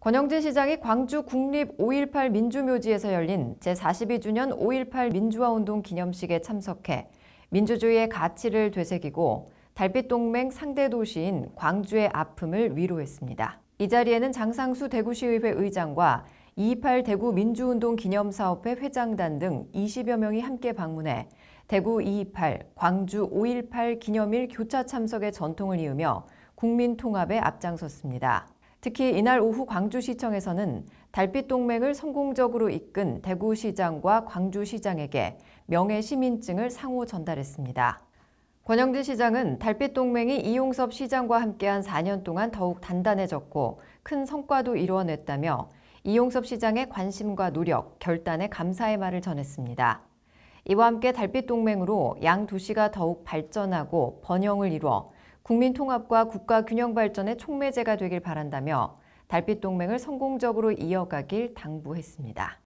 권영진 시장이 광주 국립 5.18 민주묘지에서 열린 제42주년 5.18 민주화운동 기념식에 참석해 민주주의의 가치를 되새기고 달빛동맹 상대 도시인 광주의 아픔을 위로했습니다. 이 자리에는 장상수 대구시의회 의장과 2.28 대구 민주운동 기념사업회 회장단 등 20여 명이 함께 방문해 대구 2.28, 광주 5.18 기념일 교차 참석의 전통을 이으며 국민 통합에 앞장섰습니다. 특히 이날 오후 광주시청에서는 달빛동맹을 성공적으로 이끈 대구시장과 광주시장에게 명예시민증을 상호 전달했습니다. 권영진 시장은 달빛동맹이 이용섭 시장과 함께한 4년 동안 더욱 단단해졌고 큰 성과도 이루어냈다며 이용섭 시장의 관심과 노력, 결단에 감사의 말을 전했습니다. 이와 함께 달빛동맹으로 양 도시가 더욱 발전하고 번영을 이뤄 국민 통합과 국가 균형 발전의 촉매제가 되길 바란다며 달빛 동맹을 성공적으로 이어가길 당부했습니다.